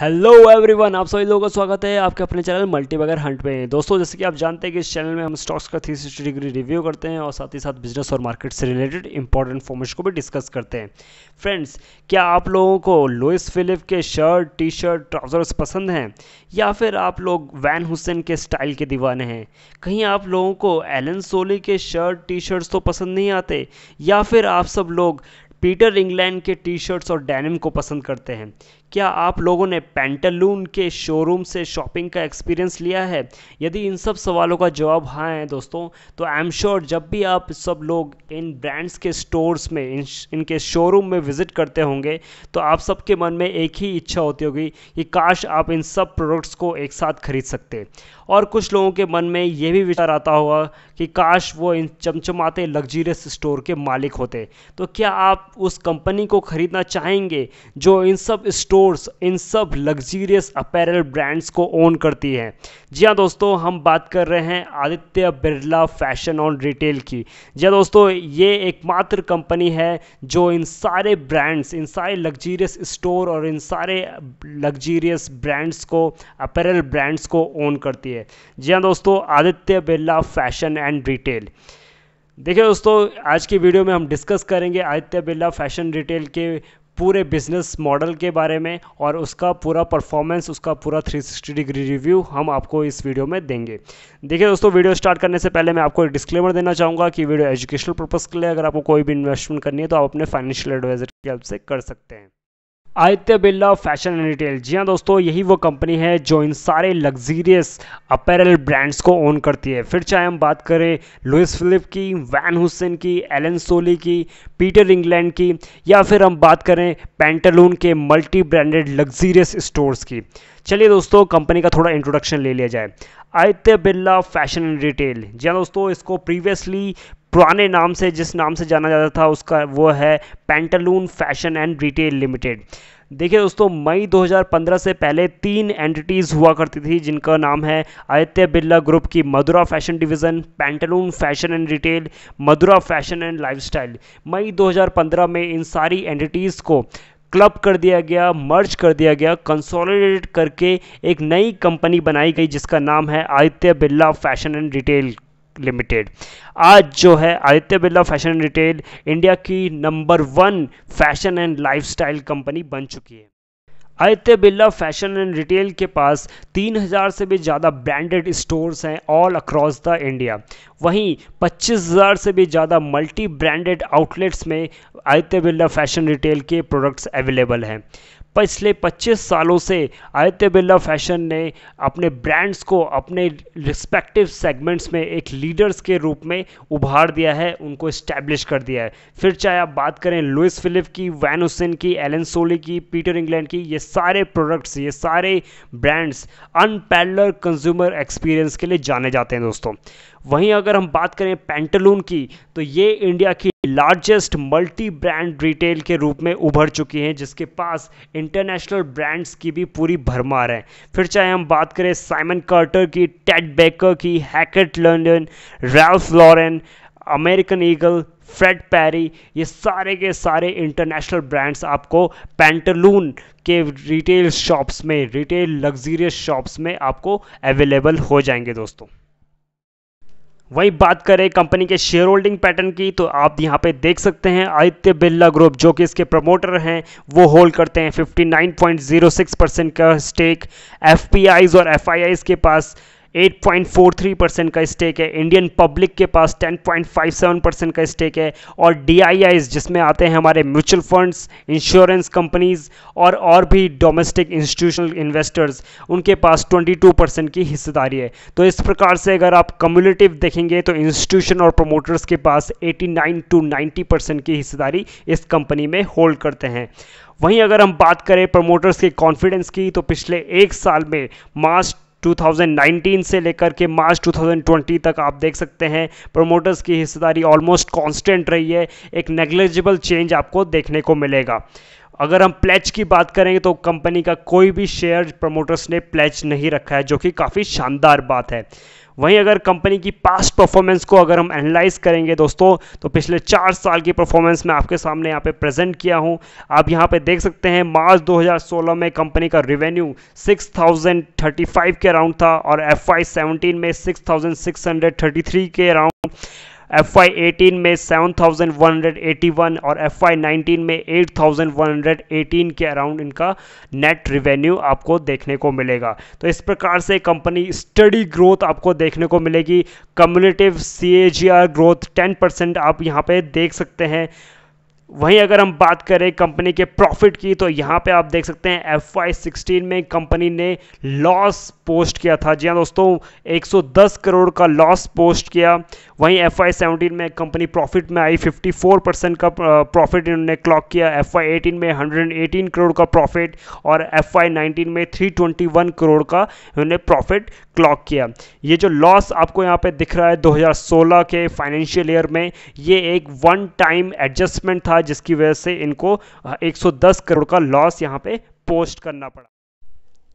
hello everyone आप सभी लोगों का स्वागत है आपके अपने चैनल मल्टी बगर हंट पे दोस्तों जैसे कि आप जानते हैं कि इस चैनल में हम स्टॉक्स का थ्री सिक्सटी डिग्री रिव्यू करते हैं और साथ ही साथ बिजनेस और मार्केट से रिलेटेड इंपॉर्टेंट इन्फॉर्मेशन को भी डिस्कस करते हैं फ्रेंड्स क्या आप लोगों को लुइस फिलिप के शर्ट टी शर्ट ट्राउजर्स पसंद हैं या फिर आप लोग वैन हुसैन के स्टाइल के दीवाने हैं कहीं आप लोगों को एलन सोली के शर्ट टी शर्ट्स तो पसंद नहीं आते या फिर आप सब लोग पीटर इंग्लैंड के टी शर्ट्स और डैनिम को पसंद करते हैं क्या आप लोगों ने पेंटलून के शोरूम से शॉपिंग का एक्सपीरियंस लिया है यदि इन सब सवालों का जवाब हाँ है दोस्तों तो आई एम श्योर जब भी आप सब लोग इन ब्रांड्स के स्टोर्स में इन इनके शोरूम में विज़िट करते होंगे तो आप सबके मन में एक ही इच्छा होती होगी कि काश आप इन सब प्रोडक्ट्स को एक साथ खरीद सकते और कुछ लोगों के मन में ये भी विचार आता होगा कि काश वो इन चमचमाते लग्जरियस स्टोर के मालिक होते तो क्या आप उस कंपनी को खरीदना चाहेंगे जो इन सब स्टोर स्टोर्स इन सब लग्जीरियस अपैरल ब्रांड्स को ओन करती है जी हाँ दोस्तों हम बात कर रहे हैं Aditya Birla fashion on retail की जी हाँ दोस्तों ये एकमात्र कंपनी है जो इन सारे ब्रांड्स इन सारे लग्जीरियस स्टोर और इन सारे लग्जीरियस ब्रांड्स को अपैरल ब्रांड्स को ओन करती है जी हाँ दोस्तों Aditya Birla fashion and retail देखिए दोस्तों आज की वीडियो में हम डिस्कस करेंगे आदित्य बिरला फैशन रिटेल के पूरे बिजनेस मॉडल के बारे में और उसका पूरा परफॉर्मेंस उसका पूरा 360 डिग्री रिव्यू हम आपको इस वीडियो में देंगे देखिए दोस्तों वीडियो स्टार्ट करने से पहले मैं आपको एक डिस्क्लेमर देना चाहूँगा कि वीडियो एजुकेशनल पर्पज़ के लिए अगर आपको कोई भी इन्वेस्टमेंट करनी है तो आप अपने फाइनेंशियल एडवाइजर की हेल्प से कर सकते हैं Aditya Birla fashion and retail जी हाँ दोस्तों यही वो कंपनी है जो इन सारे लग्जीरियस अपैरल ब्रांड्स को ओन करती है फिर चाहे हम बात करें लुइस फिलिप की वैन हुसैन की एलन सोली की पीटर इंग्लैंड की या फिर हम बात करें पेंटलून के मल्टी ब्रांडेड लग्जीरियस स्टोर्स की चलिए दोस्तों कंपनी का थोड़ा इंट्रोडक्शन ले लिया जाए Aditya Birla fashion and retail जी हाँ दोस्तों इसको प्रीवियसली पुराने नाम से जिस नाम से जाना जाता था उसका वो है Pantaloon fashion and retail limited देखिए दोस्तों मई 2015 से पहले तीन एंटिटीज़ हुआ करती थी जिनका नाम है आदित्य बिरला ग्रुप की Madura fashion division Pantaloon fashion and retail Madura fashion and lifestyle मई 2015 में इन सारी एंटिटीज़ को क्लब कर दिया गया मर्ज कर दिया गया कंसोलिडेट करके एक नई कंपनी बनाई गई जिसका नाम है Aditya Birla fashion and retail limited आज जो है Aditya Birla fashion retail India की number one fashion and lifestyle company बन चुकी है Aditya Birla fashion and retail के पास 3000 से भी ज़्यादा ब्रांडेड स्टोर्स हैं ऑल अक्रॉस द इंडिया वहीं 25000 से भी ज़्यादा मल्टी ब्रांडेड आउटलेट्स में आदित्य बिरला फैशन रिटेल के प्रोडक्ट्स अवेलेबल हैं पिछले 25 सालों से आदित्य बिरला फैशन ने अपने ब्रांड्स को अपने रिस्पेक्टिव सेगमेंट्स में एक लीडर्स के रूप में उभार दिया है उनको इस्टेब्लिश कर दिया है फिर चाहे आप बात करें लुइस फिलिप की वैन हुसैन की एलन सोली की पीटर इंग्लैंड की ये सारे प्रोडक्ट्स ये सारे ब्रांड्स अनपैलर कंज्यूमर एक्सपीरियंस के लिए जाने जाते हैं दोस्तों वहीं अगर हम बात करें पेंटलून की तो ये इंडिया की लार्जेस्ट मल्टी ब्रांड रिटेल के रूप में उभर चुकी हैं जिसके पास इंटरनेशनल ब्रांड्स की भी पूरी भरमार है फिर चाहे हम बात करें साइमन कार्टर की टेड बेकर की Hackett London Ralph Lauren American Eagle Fred Perry ये सारे के सारे इंटरनेशनल ब्रांड्स आपको पेंटलून के रिटेल शॉप्स में रिटेल लग्जरियस शॉप्स में आपको अवेलेबल हो जाएंगे दोस्तों वही बात करें कंपनी के शेयर होल्डिंग पैटर्न की तो आप यहाँ पे देख सकते हैं आदित्य बिरला ग्रुप जो कि इसके प्रमोटर हैं वो होल्ड करते हैं 59.06 परसेंट का स्टेक एफ और एफ के पास 8.43 परसेंट का स्टेक है इंडियन पब्लिक के पास 10.57 परसेंट का स्टेक है और डी जिसमें आते हैं हमारे म्यूचुअल फंड्स इंश्योरेंस कंपनीज और और भी डोमेस्टिक इंस्टीट्यूशनल इन्वेस्टर्स उनके पास 22 परसेंट की हिस्सेदारी है तो इस प्रकार से अगर आप कम्युनिटिव देखेंगे तो इंस्टीट्यूशन और प्रोमोटर्स के पास एटी टू नाइन्टी परसेंट की हिस्सेदारी इस कंपनी में होल्ड करते हैं वहीं अगर हम बात करें प्रमोटर्स के कॉन्फिडेंस की तो पिछले एक साल में मार्च 2019 से लेकर के मार्च 2020 तक आप देख सकते हैं प्रोमोटर्स की हिस्सेदारी ऑलमोस्ट कांस्टेंट रही है एक नेग्लेजिबल चेंज आपको देखने को मिलेगा अगर हम प्लेच की बात करेंगे तो कंपनी का कोई भी शेयर प्रमोटर्स ने प्लेच नहीं रखा है जो कि काफ़ी शानदार बात है वहीं अगर कंपनी की पास्ट परफॉर्मेंस को अगर हम एनालाइज करेंगे दोस्तों तो पिछले चार साल की परफॉर्मेंस मैं आपके सामने यहाँ पे प्रेजेंट किया हूँ आप यहाँ पे देख सकते हैं मार्च 2016 में कंपनी का रिवेन्यू 6035 के अराउंड था और एफ आई में 6633 के अराउंड एफ आई एटीन में seven thousand one hundred eighty one और एफ आई नाइनटीन में eight thousand one hundred eighteen के अराउंड इनका नेट रिवेन्यू आपको देखने को मिलेगा तो इस प्रकार से कंपनी स्टडी ग्रोथ आपको देखने को मिलेगी कम्युनिटिव सी ग्रोथ टेन परसेंट आप यहाँ पे देख सकते हैं वहीं अगर हम बात करें कंपनी के प्रॉफिट की तो यहाँ पे आप देख सकते हैं एफ आई में कंपनी ने लॉस पोस्ट किया था जी हाँ दोस्तों 110 करोड़ का लॉस पोस्ट किया वहीं एफ आई में कंपनी प्रॉफिट में आई 54 परसेंट का प्रॉफिट इन्होंने क्लॉक किया एफ आई में 118 करोड़ का प्रॉफिट और एफ आई में 321 करोड़ का इन्होंने प्रॉफिट क्लॉक किया ये जो लॉस आपको यहाँ पे दिख रहा है दो के फाइनेंशियल ईयर में ये एक वन टाइम एडजस्टमेंट था जिसकी वजह से इनको 110 करोड़ का लॉस यहाँ पे पोस्ट करना पड़ा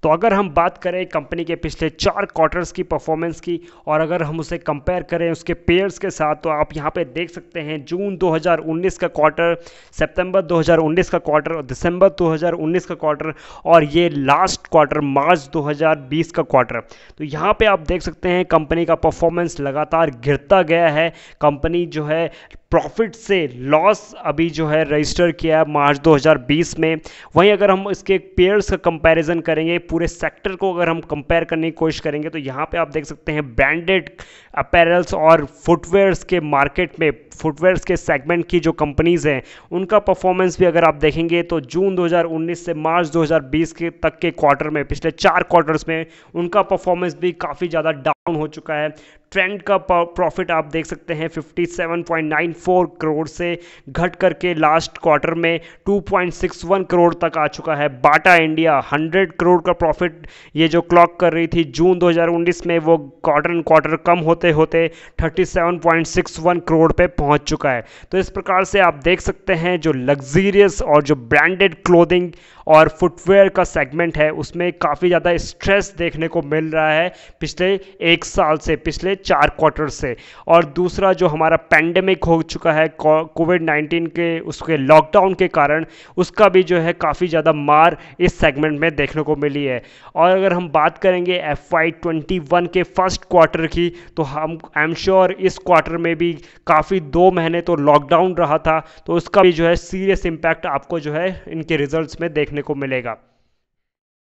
तो अगर हम बात करें कंपनी के पिछले चार क्वार्टर्स की परफॉर्मेंस की और अगर हम उसे कंपेयर करें उसके पेयर्स के साथ तो आप यहाँ पे देख सकते हैं जून 2019 का क्वार्टर सितंबर 2019 का क्वार्टर और दिसंबर 2019 का क्वार्टर और ये लास्ट क्वार्टर मार्च 2020 का क्वार्टर तो यहाँ पे आप देख सकते हैं कंपनी का परफॉर्मेंस लगातार गिरता गया है कंपनी जो है प्रॉफिट से लॉस अभी जो है रजिस्टर किया है मार्च 2020 में वहीं अगर हम इसके पेयर्स का कंपैरिजन करेंगे पूरे सेक्टर को अगर हम कंपेयर करने की कोशिश करेंगे तो यहाँ पे आप देख सकते हैं ब्रांडेड अपैरल्स और फुटवेयर्स के मार्केट में फुटवेयर्स के सेगमेंट की जो कंपनीज़ हैं उनका परफॉर्मेंस भी अगर आप देखेंगे तो जून 2019 से मार्च 2020 के तक के क्वार्टर में पिछले चार क्वार्टर्स में उनका परफॉर्मेंस भी काफ़ी ज़्यादा डाउन हो चुका है ट्रेंड का प्रॉफिट आप देख सकते हैं 57.94 करोड़ से घट करके लास्ट क्वार्टर में 2.61 करोड़ तक आ चुका है बाटा इंडिया 100 करोड़ का प्रॉफिट ये जो क्लॉक कर रही थी जून 2019 में वो क्वार्टर एंड क्वार्टर कम होते होते 37.61 करोड़ पे पहुंच चुका है तो इस प्रकार से आप देख सकते हैं जो लग्जीरियस और जो ब्रांडेड क्लोदिंग और फुटवेयर का सेगमेंट है उसमें काफ़ी ज़्यादा स्ट्रेस देखने को मिल रहा है पिछले एक साल से पिछले चार क्वार्टर से और दूसरा जो हमारा पैंडमिक हो चुका है कोविड नाइन्टीन के उसके लॉकडाउन के कारण उसका भी जो है काफ़ी ज़्यादा मार इस सेगमेंट में देखने को मिली है और अगर हम बात करेंगे एफ आई ट्वेंटी वन के फर्स्ट क्वार्टर की तो हम आई एम श्योर इस क्वार्टर में भी काफ़ी दो महीने तो लॉकडाउन रहा था तो उसका भी जो है सीरियस इम्पैक्ट आपको जो है इनके रिजल्ट में देखने देखने को मिलेगा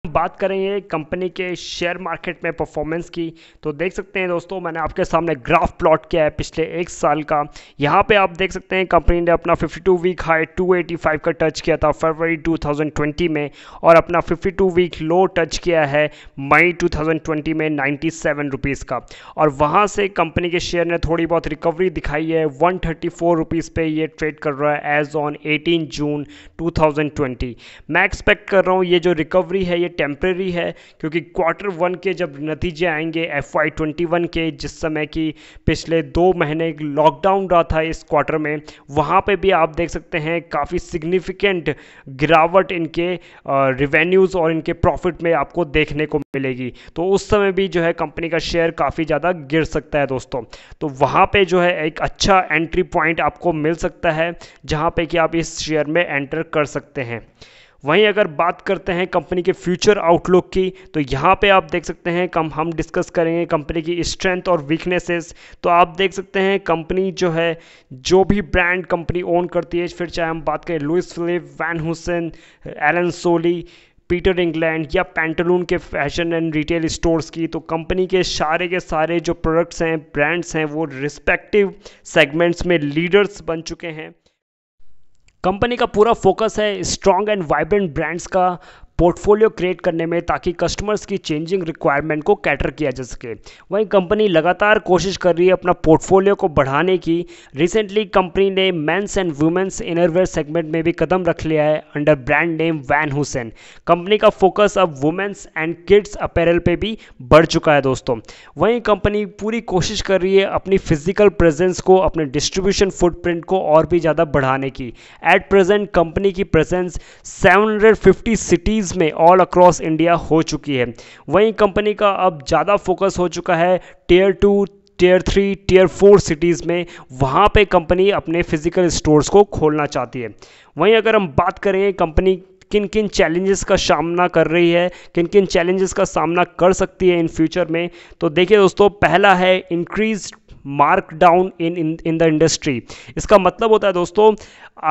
बात करेंगे कंपनी के शेयर मार्केट में परफॉर्मेंस की तो देख सकते हैं दोस्तों मैंने आपके सामने ग्राफ प्लॉट किया है पिछले एक साल का यहाँ पे आप देख सकते हैं कंपनी ने अपना 52 वीक हाई 285 का टच किया था फरवरी 2020 में और अपना 52 वीक लो टच किया है मई 2020 में नाइन्टी सेवन का और वहाँ से कंपनी के शेयर ने थोड़ी बहुत रिकवरी दिखाई है वन थर्टी पे ये ट्रेड कर रहा है as on eighteen June two मैं एक्सपेक्ट कर रहा हूँ ये जो रिकवरी है ये टेम्प्रेरी है क्योंकि क्वार्टर वन के जब नतीजे आएंगे एफ वाई ट्वेंटी वन के जिस समय की पिछले दो महीने लॉकडाउन रहा था इस क्वार्टर में वहाँ पे भी आप देख सकते हैं काफ़ी सिग्निफिकेंट गिरावट इनके रिवेन्यूज़ और इनके प्रॉफिट में आपको देखने को मिलेगी तो उस समय भी जो है कंपनी का शेयर काफ़ी ज़्यादा गिर सकता है दोस्तों तो वहाँ पे जो है एक अच्छा एंट्री पॉइंट आपको मिल सकता है जहाँ पे कि आप इस शेयर में एंटर कर सकते हैं वहीं अगर बात करते हैं कंपनी के फ्यूचर आउटलुक की तो यहाँ पे आप देख सकते हैं कम हम डिस्कस करेंगे कंपनी की स्ट्रेंथ और वीकनेसेस तो आप देख सकते हैं कंपनी जो है जो भी ब्रांड कंपनी ओन करती है फिर चाहे हम बात करें Louis Philippe Van Heusen Allen Solly Peter England या पेंटलून के फैशन एंड रिटेल स्टोर्स की तो कंपनी के सारे के सारे जो प्रोडक्ट्स हैं ब्रांड्स हैं वो रिस्पेक्टिव सेगमेंट्स में लीडर्स बन चुके हैं कंपनी का पूरा फोकस है स्ट्रॉन्ग एंड वाइब्रेंट ब्रांड्स का पोर्टफोलियो क्रिएट करने में ताकि कस्टमर्स की चेंजिंग रिक्वायरमेंट को कैटर किया जा सके वहीं कंपनी लगातार कोशिश कर रही है अपना पोर्टफोलियो को बढ़ाने की रिसेंटली कंपनी ने men's and women's innerwear segment में भी कदम रख लिया है under brand name Van Heusen company का फोकस अब वुमेंस एंड किड्स अपेरल पर भी बढ़ चुका है दोस्तों वहीं कंपनी पूरी कोशिश कर रही है अपनी फिजिकल प्रेजेंस को अपने डिस्ट्रीब्यूशन फुटप्रिंट को और भी ज़्यादा बढ़ाने की एट प्रेजेंट कंपनी की प्रेजेंस 750 सिटीज़ सिटीज़ में ऑल अक्रॉस इंडिया हो चुकी है वहीं कंपनी का अब ज़्यादा फोकस हो चुका है tier two tier three tier four cities में वहाँ पे कंपनी अपने फिजिकल स्टोर्स को खोलना चाहती है वहीं अगर हम बात करें कंपनी किन किन चैलेंजेस का सामना कर रही है किन किन चैलेंजेस का सामना कर सकती है इन फ्यूचर में तो देखिए दोस्तों पहला है increase markdown in in the industry इसका मतलब होता है दोस्तों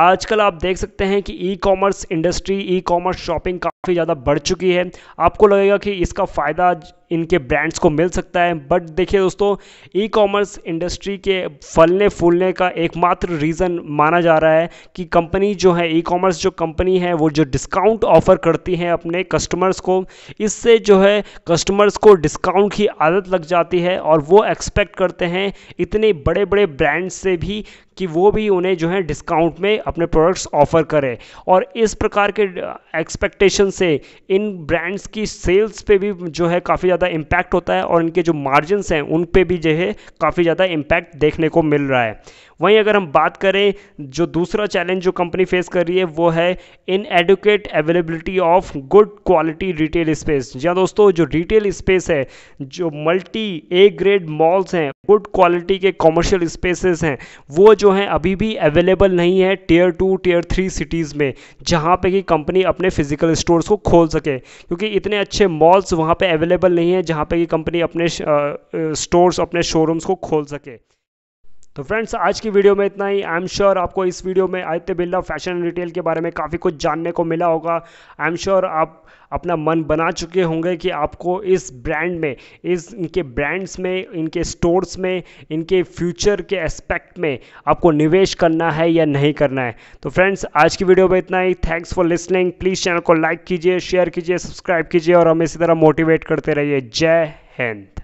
आजकल आप देख सकते हैं कि e commerce industry e commerce shopping काफ़ी ज़्यादा बढ़ चुकी है आपको लगेगा कि इसका फ़ायदा इनके ब्रांड्स को मिल सकता है बट देखिए दोस्तों ई कॉमर्स इंडस्ट्री के फलने फूलने का एकमात्र रीज़न माना जा रहा है कि कंपनी जो है ई कॉमर्स जो कंपनी है वो जो डिस्काउंट ऑफ़र करती हैं अपने कस्टमर्स को इससे जो है कस्टमर्स को डिस्काउंट की आदत लग जाती है और वो एक्सपेक्ट करते हैं इतने बड़े बड़े ब्रांड्स से भी कि वो भी उन्हें जो है डिस्काउंट में अपने प्रोडक्ट्स ऑफर करें और इस प्रकार के एक्सपेक्टेशन से इन ब्रांड्स की सेल्स पे भी जो है काफ़ी ज़्यादा इम्पैक्ट होता है और इनके जो मार्जिनस हैं उन पर भी जो है काफ़ी ज़्यादा इम्पैक्ट देखने को मिल रहा है वहीं अगर हम बात करें जो दूसरा चैलेंज जो कंपनी फेस कर रही है वो है inadequate availability of good quality retail space जहाँ दोस्तों जो रिटेल स्पेस है जो मल्टी ए ग्रेड मॉल्स हैं गुड क्वालिटी के कॉमर्शियल स्पेसेस हैं वो जो हैं अभी भी अवेलेबल नहीं है tier two tier three cities में जहाँ पे कि कंपनी अपने फिजिकल स्टोर्स को खोल सके क्योंकि इतने अच्छे मॉल्स वहाँ पे अवेलेबल नहीं है जहाँ पे कि कंपनी अपने स्टोर्स अपने शोरूम्स को खोल सके तो फ्रेंड्स आज की वीडियो में इतना ही आई एम श्योर आपको इस वीडियो में Aditya Birla fashion and retail के बारे में काफ़ी कुछ जानने को मिला होगा आई एम श्योर आप अपना मन बना चुके होंगे कि आपको इस ब्रांड में इस इनके ब्रांड्स में इनके स्टोर्स में इनके फ्यूचर के एस्पेक्ट में आपको निवेश करना है या नहीं करना है तो फ्रेंड्स आज की वीडियो में इतना ही thanks for listening please channel को लाइक कीजिए शेयर कीजिए सब्सक्राइब कीजिए और हमें इसी तरह मोटिवेट करते रहिए जय हिंद